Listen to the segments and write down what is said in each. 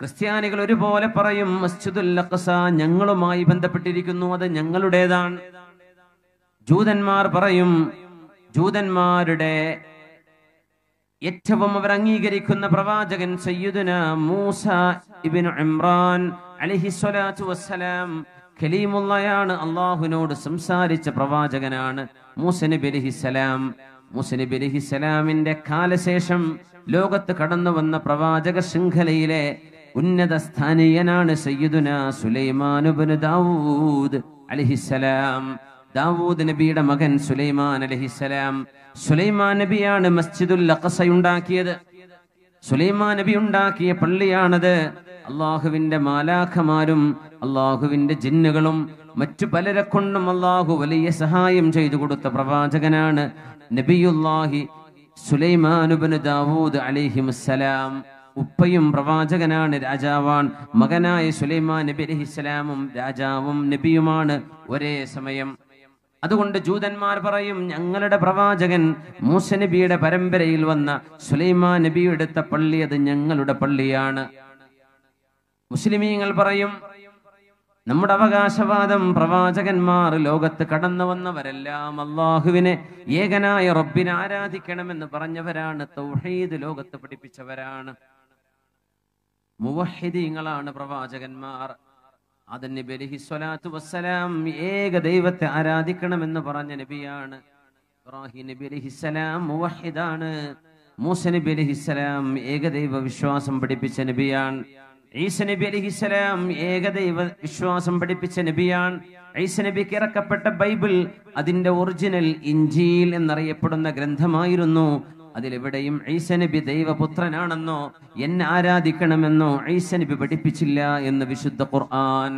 ക്രിസ്ത്യാനികൾ ഒരുപോലെ പറയും മസ്ജിദുൽ അഖ്സ ഞങ്ങളുമായി ബന്ധപ്പെട്ടിരിക്കുന്നു അത് ഞങ്ങളുടേതാണ് ജൂതന്മാർ പറയും ജൂതന്മാരുടെ ഏറ്റവും അവർ അംഗീകരിക്കുന്ന പ്രവാചകൻ സയ്യിദുന മൂസ ഇബിൻ ഇമ്രാൻ അലിഹിസ്വലാത്തു വസ്സലാം ഖലീമുള്ളയാണ് അള്ളാഹുവിനോട് സംസാരിച്ച പ്രവാചകനാണ് മൂസനബി അലിഹിസ്സലാം മുസ്ലിബ് അലിഹിസ്സലാമിന്റെ കാലശേഷം ലോകത്ത് കടന്നു വന്ന പ്രവാചക ശൃംഖലയിലെ ഉന്നത സ്ഥാനീയനാണ് സയ്യിദുന സുലൈമാനുബിന് ദാവൂദ് അലഹിസലാം ദാവൂദ് നബിയുടെ മകൻ സുലൈമാൻ അലഹിസലാം സുലൈമാൻ നബിയാണ് മസ്ജിദുൽ ഉണ്ടാക്കിയത് സുലൈമാൻ നബി ഉണ്ടാക്കിയ പള്ളിയാണത് അള്ളാഹുവിന്റെ മാലാഖമാരും അള്ളാഹുവിന്റെ ജിന്നുകളും മറ്റു പലരെ കൊണ്ടും അള്ളാഹു വലിയ സഹായം ചെയ്തു കൊടുത്ത പ്രവാചകനാണ് നബിയുല്ലാഹി സുലൈമാനുബന് ദാവൂദ് അലിഹിമുസലാം ഉപ്പയും പ്രവാചകനാണ് രാജാവാണ് മകനായ സുലൈമാൻ നബി ഇസ്ലാമും രാജാവും നബിയുമാണ് ഒരേ സമയം അതുകൊണ്ട് ജൂതന്മാർ പറയും ഞങ്ങളുടെ പ്രവാചകൻ മൂസ നബിയുടെ പരമ്പരയിൽ വന്ന സുലൈമാൻ നബിയുടെ എടുത്ത പള്ളി അത് ഞങ്ങളുടെ പള്ളിയാണ് മുസ്ലിമീങ്ങൾ പറയും നമ്മുടെ അവകാശവാദം പ്രവാചകന്മാർ ലോകത്ത് കടന്നു വന്നവരെല്ലാം അള്ളാഹുവിനെ ഏകനായ റബ്ബിനെ ആരാധിക്കണമെന്ന് പറഞ്ഞവരാണ് തൗഹീദ് ലോകത്ത് പഠിപ്പിച്ചവരാണ് മുവഹിദീങ്ങളാണ് പ്രവാചകന്മാർ അതിന് ബലിഹിസ്വലാത്തു വസ്സലാം ഏക ദൈവത്തെ ആരാധിക്കണമെന്ന് പറഞ്ഞ നബിയാണ് ഇബ്രാഹിം നബി അലിഹിസ്സലാം മുവഹിദാണ് മൂസ നബി അലിഹിസ്സലാം ഏകദൈവ വിശ്വാസം പഠിപ്പിച്ച നബിയാണ് ഈസ നബി അലിഹിസ്സലാം ഏകദൈവ വിശ്വാസം പഠിപ്പിച്ച നബിയാണ് ഈസ നബിക്ക് ഇറക്കപ്പെട്ട ബൈബിൾ അതിന്റെ ഒറിജിനൽ ഇഞ്ചിയിൽ എന്നറിയപ്പെടുന്ന ഗ്രന്ഥമായിരുന്നു അതിലെവിടെയും ഈശനബി ദൈവപുത്രനാണെന്നോ എന്നെ ആരാധിക്കണമെന്നോ ഈശനബി പഠിപ്പിച്ചില്ല എന്ന് വിശുദ്ധ ഖുർആൻ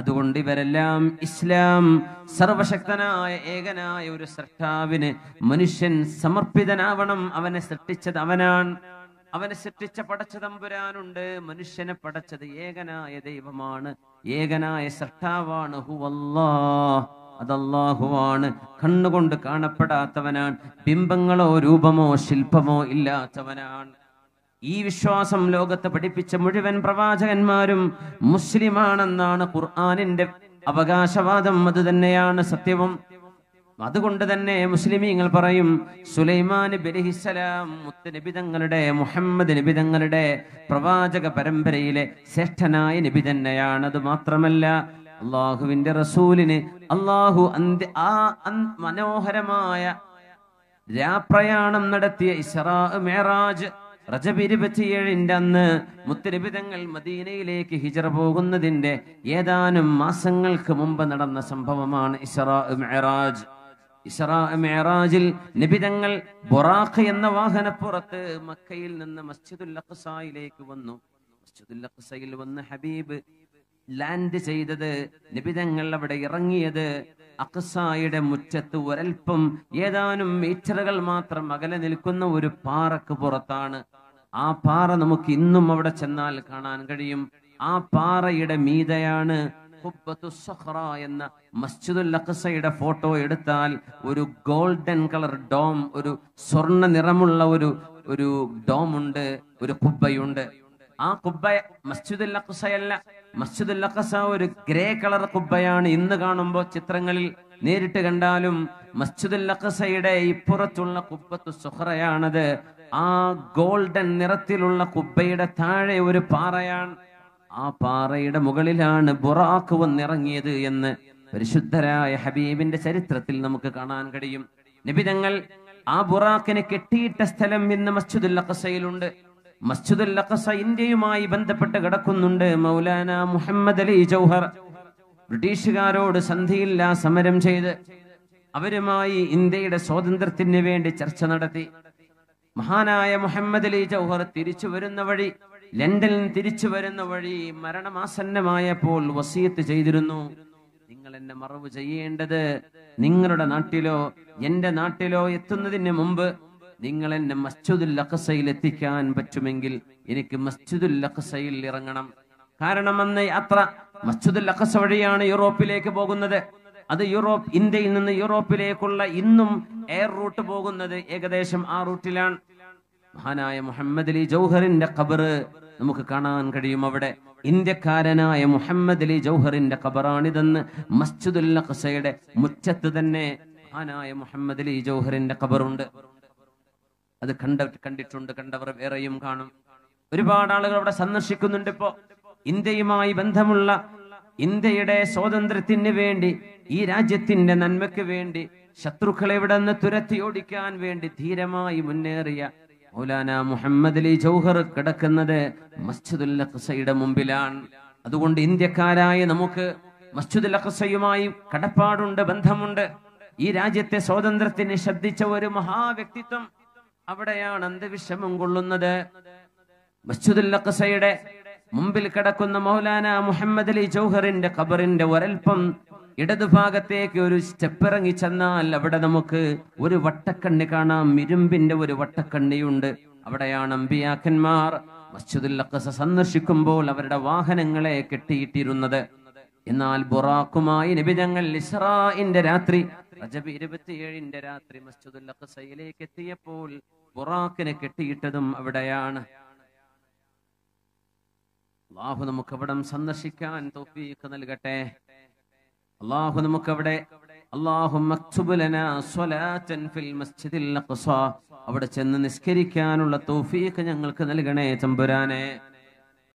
അതുകൊണ്ട് ഇവരെല്ലാം ഇസ്ലാം സർവശക്തനായ ഏകനായ ഒരു സൃഷ്ടാവിന് മനുഷ്യൻ സമർപ്പിതനാവണം അവനെ സൃഷ്ടിച്ചത് അവനാണ് അവനെ സൃഷ്ടിച്ച പടച്ച തമ്പുരാനുണ്ട് മനുഷ്യനെ പടച്ചത് ഏകനായ ദൈവമാണ് ഏകനായ സൃഷ്ടാവാണ് ഹുവല്ലാഹ് അതല്ലാഹുവാണ് കണ്ണുകൊണ്ട് കാണപ്പെടാത്തവനാണ് ബിംബങ്ങളോ രൂപമോ ശില്പമോ ഇല്ലാത്തവനാണ് ഈ വിശ്വാസം ലോകത്തെ പഠിപ്പിച്ച മുഴുവൻ പ്രവാചകന്മാരും മുസ്ലിമാണെന്നാണ് ഖുർആാനിന്റെ അവകാശവാദം അത് തന്നെയാണ് സത്യവും അതുകൊണ്ട് തന്നെ മുസ്ലിമീങ്ങൾ പറയും സുലൈമാൻ ബലിഹിസലാം മുത്ത് നിബിതങ്ങളുടെ മുഹമ്മദ് നിബിതങ്ങളുടെ പ്രവാചക പരമ്പരയിലെ ശ്രേഷ്ഠനായ നിബി തന്നെയാണ് അത് മാത്രമല്ല അള്ളാഹുവിന്റെ റസൂലിന് അള്ളാഹു ആ മനോഹരമായ രാപ്രയാണം നടത്തിയ ഇസ്രാ മേറാജ് റജബ് ഇരുപത്തിയേഴിന്റെ അന്ന് മുത്തരിപിതങ്ങൾ മദീനയിലേക്ക് ഹിജറ പോകുന്നതിന്റെ ഏതാനും മാസങ്ങൾക്ക് മുമ്പ് നടന്ന സംഭവമാണ് ഇസ്രാ മെഹറാജ് ഇസ്രാ മെഹറാജിൽ നിബിതങ്ങൾ ബൊറാഖ് എന്ന വാഹനപ്പുറത്ത് മക്കയിൽ നിന്ന് മസ്ജിദുൽ അഖ്സായിലേക്ക് വന്നു മസ്ജിദുൽ അഖ്സയിൽ വന്ന് ഹബീബ് ലാൻഡ് ചെയ്തത് നിബിധങ്ങൾ അവിടെ ഇറങ്ങിയത് അക്സായുടെ മുറ്റത്ത് ഒരൽപ്പം ഏതാനും മീറ്ററുകൾ മാത്രം അകലെ നിൽക്കുന്ന ഒരു പാറക്ക് പുറത്താണ് ആ പാറ നമുക്ക് ഇന്നും അവിടെ ചെന്നാൽ കാണാൻ കഴിയും ആ പാറയുടെ മീതയാണ് എന്ന മസ്ജിദുൽ അക്സയുടെ ഫോട്ടോ എടുത്താൽ ഒരു ഗോൾഡൻ കളർ ഡോം ഒരു സ്വർണ്ണ നിറമുള്ള ഒരു ഒരു ഡോമുണ്ട് ഒരു കുബ്ബയുണ്ട് ആ കുബ്ബ മസ്ജിദുൽ അക്സയല്ല മസ്ജിദ് അൽ ഒരു ഗ്രേ കളർ കുബ്ബയാണ് ഇന്ന് കാണുമ്പോൾ ചിത്രങ്ങളിൽ നേരിട്ട് കണ്ടാലും മസ്ജിദ് അൽ അഖസയുടെ ഇപ്പുറത്തുള്ള കുബ്ബത്തു സുഹറയാണത് ആ ഗോൾഡൻ നിറത്തിലുള്ള കുബ്ബയുടെ താഴെ ഒരു പാറയാണ് ആ പാറയുടെ മുകളിലാണ് ബുറാഖ് വന്നിറങ്ങിയത് എന്ന് പരിശുദ്ധരായ ഹബീബിന്റെ ചരിത്രത്തിൽ നമുക്ക് കാണാൻ കഴിയും നബിതങ്ങൾ ആ ബുറാഖിനെ കെട്ടിയിട്ട സ്ഥലം ഇന്ന് മസ്ജിദുൽ അഖസയിലുണ്ട് മസ്ജിദുൽ അഖസ ഇന്ത്യയുമായി ബന്ധപ്പെട്ട് കിടക്കുന്നുണ്ട് മൗലാന മുഹമ്മദ് അലി ജൗഹർ ബ്രിട്ടീഷുകാരോട് സന്ധിയില്ല സമരം ചെയ്ത് അവരുമായി ഇന്ത്യയുടെ സ്വാതന്ത്ര്യത്തിന് വേണ്ടി ചർച്ച നടത്തി മഹാനായ മുഹമ്മദ് അലി ജൗഹർ തിരിച്ചു വരുന്ന വഴി ലണ്ടനിൽ തിരിച്ചു വരുന്ന വഴി മരണമാസന്നമായപ്പോൾ വസീത്ത് ചെയ്തിരുന്നു നിങ്ങൾ എന്നെ മറവ് ചെയ്യേണ്ടത് നിങ്ങളുടെ നാട്ടിലോ എന്റെ നാട്ടിലോ എത്തുന്നതിന് മുമ്പ് നിങ്ങൾ എന്നെ മസ്ജിദുൽ അഖസയിൽ എത്തിക്കാൻ പറ്റുമെങ്കിൽ എനിക്ക് മസ്ജിദുൽ അഖസയിൽ ഇറങ്ങണം കാരണം അന്ന് യാത്ര മസ്ജിദുൽ അഖസ വഴിയാണ് യൂറോപ്പിലേക്ക് പോകുന്നത് അത് യൂറോപ്പ് ഇന്ത്യയിൽ നിന്ന് യൂറോപ്പിലേക്കുള്ള ഇന്നും എയർ റൂട്ട് പോകുന്നത് ഏകദേശം ആ റൂട്ടിലാണ് മഹാനായ മുഹമ്മദ് അലി ജൗഹറിന്റെ ഖബറ് നമുക്ക് കാണാൻ കഴിയും അവിടെ ഇന്ത്യക്കാരനായ മുഹമ്മദ് അലി ജൗഹറിന്റെ ഖബറാണിതെന്ന് മസ്ജിദുൽ അഖസയുടെ മുറ്റത്ത് തന്നെ മഹാനായ മുഹമ്മദ് അലി ജൗഹറിന്റെ ഖബറുണ്ട് അത് കണ്ട കണ്ടിട്ടുണ്ട് കണ്ടവർ വേറെയും കാണും ഒരുപാട് ആളുകൾ അവിടെ സന്ദർശിക്കുന്നുണ്ട് ഇപ്പോ ഇന്ത്യയുമായി ബന്ധമുള്ള ഇന്ത്യയുടെ സ്വാതന്ത്ര്യത്തിന് വേണ്ടി ഈ രാജ്യത്തിന്റെ നന്മയ്ക്ക് വേണ്ടി ശത്രുക്കളെ ഇവിടെ നിന്ന് തുരത്തി ഓടിക്കാൻ വേണ്ടി ധീരമായി മുന്നേറിയ മൗലാന മുഹമ്മദ് അലി ജൗഹർ കിടക്കുന്നത് മസ്ജിദുൽ അഖ്സയുടെ മുമ്പിലാണ് അതുകൊണ്ട് ഇന്ത്യക്കാരായ നമുക്ക് മസ്ജിദുൽ അഖ്സയുമായി കടപ്പാടുണ്ട് ബന്ധമുണ്ട് ഈ രാജ്യത്തെ സ്വാതന്ത്ര്യത്തിന് ശബ്ദിച്ച ഒരു മഹാവ്യക്തിത്വം അവിടെയാണ് അന്ധവിഷമം കൊള്ളുന്നത് മസ്ജിദുൽ അഖസയുടെ മുമ്പിൽ കിടക്കുന്ന മൗലാന മുഹമ്മദ് അലി ജൗഹറിന്റെ ഖബറിന്റെ ഒരൽപ്പം ഇടതുഭാഗത്തേക്ക് ഒരു സ്റ്റെപ്പ് ഇറങ്ങി ചെന്നാൽ അവിടെ നമുക്ക് ഒരു വട്ടക്കണ്ണി കാണാം ഇരുമ്പിന്റെ ഒരു വട്ടക്കണ്ണിയുണ്ട് അവിടെയാണ് അമ്പിയാക്കന്മാർ മസ്ജിദുൽ അഖസ സന്ദർശിക്കുമ്പോൾ അവരുടെ വാഹനങ്ങളെ കെട്ടിയിട്ടിരുന്നത് എന്നാൽ ബുറാക്കുമായി നിബിതങ്ങൾ ഇസ്രായിന്റെ രാത്രി റജബ് ഇരുപത്തിയേഴിന്റെ രാത്രി മസ്ജിദുൽ അഖസയിലേക്ക് എത്തിയപ്പോൾ ബുറാക്കിനെ കെട്ടിയിട്ടതും അവിടെയാണ് അള്ളാഹു നമുക്ക് അവിടം സന്ദർശിക്കാൻ തോഫീക്ക് നൽകട്ടെ അള്ളാഹു നമുക്ക് അവിടെ അവിടെ ചെന്ന് നിസ്കരിക്കാനുള്ള തോഫീക്ക് ഞങ്ങൾക്ക് നൽകണേ തമ്പുരാനേ